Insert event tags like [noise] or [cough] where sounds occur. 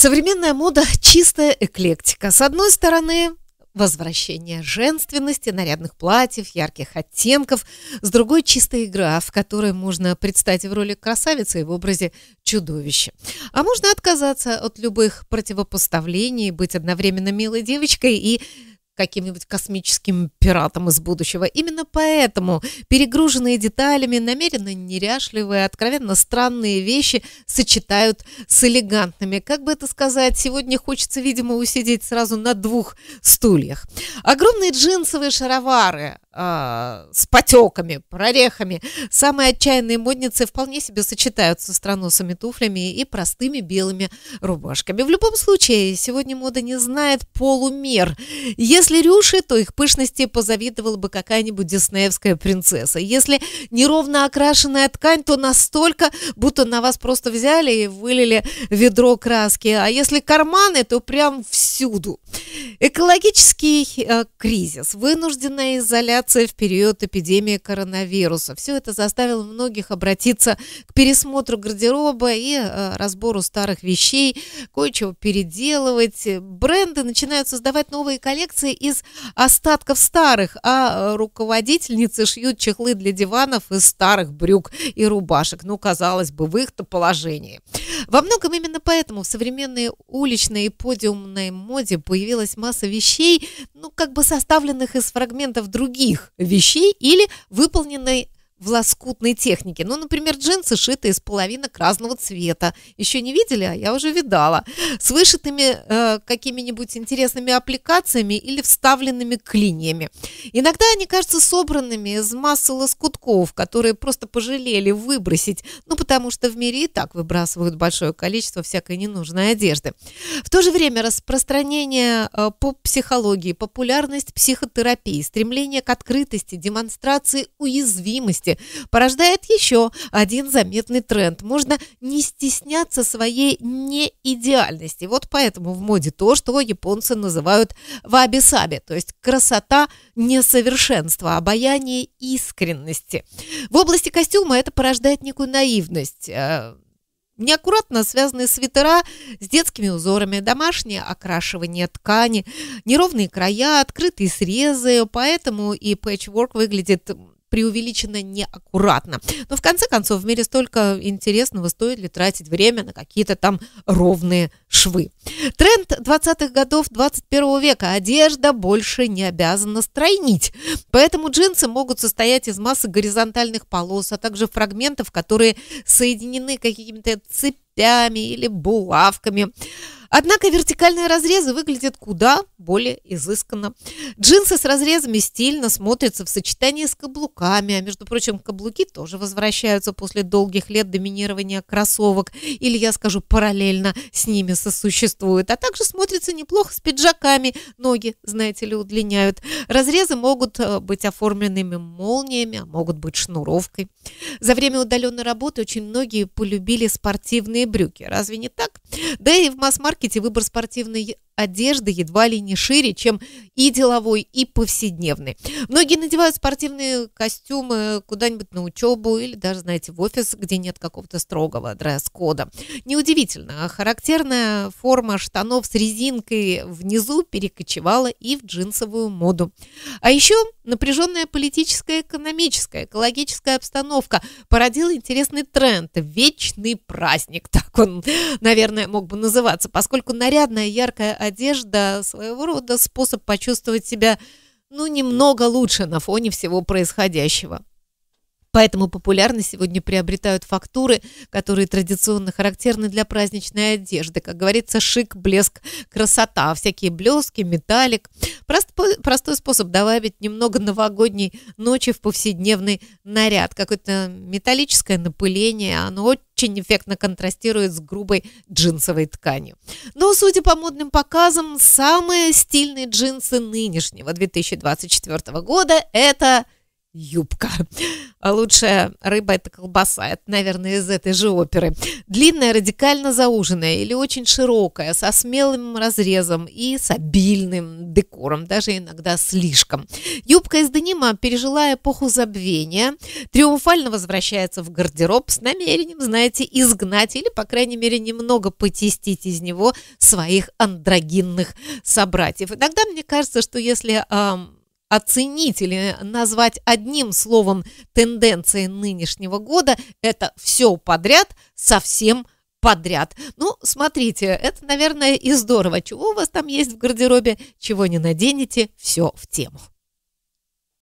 Современная мода – чистая эклектика. С одной стороны, возвращение женственности, нарядных платьев, ярких оттенков. С другой – чистая игра, в которой можно предстать в роли красавицы и в образе чудовища. А можно отказаться от любых противопоставлений, быть одновременно милой девочкой и каким-нибудь космическим пиратом из будущего. Именно поэтому перегруженные деталями, намеренно неряшливые, откровенно странные вещи сочетают с элегантными. Как бы это сказать, сегодня хочется, видимо, усидеть сразу на двух стульях. Огромные джинсовые шаровары э, с потеками, прорехами. Самые отчаянные модницы вполне себе сочетаются с троносами туфлями и простыми белыми рубашками. В любом случае, сегодня мода не знает полумер. Если если рюши, то их пышности позавидовала бы какая-нибудь диснеевская принцесса. Если неровно окрашенная ткань, то настолько, будто на вас просто взяли и вылили ведро краски. А если карманы, то прям всюду. Экологический э, кризис, вынужденная изоляция в период эпидемии коронавируса. Все это заставило многих обратиться к пересмотру гардероба и э, разбору старых вещей, кое-чего переделывать. Бренды начинают создавать новые коллекции из остатков старых, а э, руководительницы шьют чехлы для диванов из старых брюк и рубашек. Ну, казалось бы, в их-то положении. Во многом именно поэтому в современной уличной и подиумной моде появилась масса вещей, ну, как бы составленных из фрагментов других вещей или выполненной в лоскутной технике. Ну, например, джинсы шитые из половинок разного цвета. Еще не видели, а я уже видала. С вышитыми э, какими-нибудь интересными аппликациями или вставленными клиньями. Иногда они кажутся собранными из массы лоскутков, которые просто пожалели выбросить, ну, потому что в мире и так выбрасывают большое количество всякой ненужной одежды. В то же время распространение э, поп-психологии, популярность психотерапии, стремление к открытости, демонстрации уязвимости, возрасте порождает еще один заметный тренд. Можно не стесняться своей неидеальности. Вот поэтому в моде то, что японцы называют ваби-саби, то есть красота несовершенства, обаяние искренности. В области костюма это порождает некую наивность э, неаккуратно связанные свитера с детскими узорами, домашнее окрашивание ткани, неровные края, открытые срезы, поэтому и пэтчворк выглядит преувеличенно неаккуратно. Но в конце концов в мире столько интересного, стоит ли тратить время на какие-то там ровные швы. Тренд 20-х годов 21 века. Одежда больше не обязана стройнить. Поэтому джинсы могут состоять из массы горизонтальных полос, а также фрагментов, которые соединены какими-то цепями или булавками. Однако вертикальные разрезы выглядят куда более изысканно. Джинсы с разрезами стильно смотрятся в сочетании с каблуками, а между прочим, каблуки тоже возвращаются после долгих лет доминирования кроссовок, или, я скажу, параллельно с ними сосуществуют. а также смотрятся неплохо с пиджаками, ноги, знаете ли, удлиняют. Разрезы могут э, быть оформленными молниями, а могут быть шнуровкой. За время удаленной работы очень многие полюбили спортивные брюки, разве не так? Да и в масс-маркете супермаркете выбор спортивной одежды едва ли не шире, чем и деловой, и повседневный. Многие надевают спортивные костюмы куда-нибудь на учебу или даже, знаете, в офис, где нет какого-то строгого дресс-кода. Неудивительно, а характерная форма штанов с резинкой внизу перекочевала и в джинсовую моду. А еще напряженная политическая, экономическая, экологическая обстановка породила интересный тренд – вечный праздник. [laughs] Так он, наверное, мог бы называться, поскольку поскольку нарядная яркая одежда – своего рода способ почувствовать себя, ну, немного лучше на фоне всего происходящего. Поэтому популярность сегодня приобретают фактуры, которые традиционно характерны для праздничной одежды. Как говорится, шик, блеск, красота, всякие блески, металлик. Прост, простой способ добавить немного новогодней ночи в повседневный наряд. Какое-то металлическое напыление, оно очень эффектно контрастирует с грубой джинсовой тканью. Но, судя по модным показам, самые стильные джинсы нынешнего 2024 года – это юбка. А лучшая рыба – это колбаса. Это, наверное, из этой же оперы. Длинная, радикально зауженная или очень широкая, со смелым разрезом и с обильным декором, даже иногда слишком. Юбка из денима пережила эпоху забвения, триумфально возвращается в гардероб с намерением, знаете, изгнать или, по крайней мере, немного потестить из него своих андрогинных собратьев. Иногда мне кажется, что если... Эм, Оценить или назвать одним словом тенденции нынешнего года – это все подряд, совсем подряд. Ну, смотрите, это, наверное, и здорово. Чего у вас там есть в гардеробе, чего не наденете, все в тему.